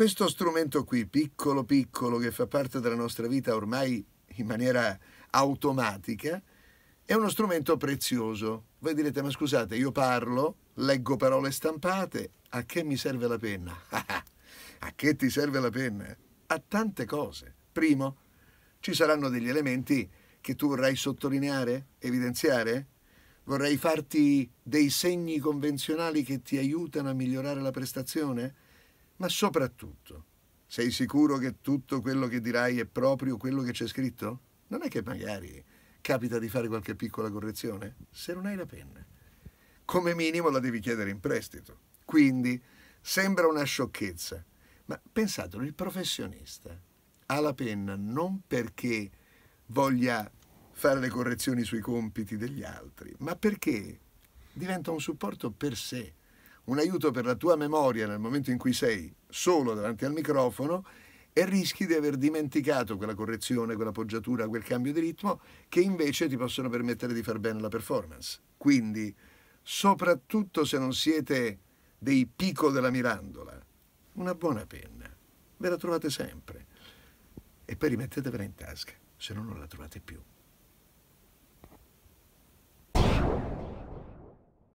questo strumento qui, piccolo piccolo, che fa parte della nostra vita ormai in maniera automatica, è uno strumento prezioso. Voi direte, ma scusate, io parlo, leggo parole stampate, a che mi serve la penna? a che ti serve la penna? A tante cose. Primo, ci saranno degli elementi che tu vorrai sottolineare, evidenziare? Vorrei farti dei segni convenzionali che ti aiutano a migliorare la prestazione? ma soprattutto, sei sicuro che tutto quello che dirai è proprio quello che c'è scritto? Non è che magari capita di fare qualche piccola correzione? Se non hai la penna, come minimo la devi chiedere in prestito. Quindi sembra una sciocchezza, ma pensatelo, il professionista ha la penna non perché voglia fare le correzioni sui compiti degli altri, ma perché diventa un supporto per sé un aiuto per la tua memoria nel momento in cui sei solo davanti al microfono e rischi di aver dimenticato quella correzione, quella poggiatura, quel cambio di ritmo che invece ti possono permettere di far bene la performance. Quindi, soprattutto se non siete dei pico della mirandola, una buona penna, ve la trovate sempre e poi rimettetevela in tasca, se no non la trovate più.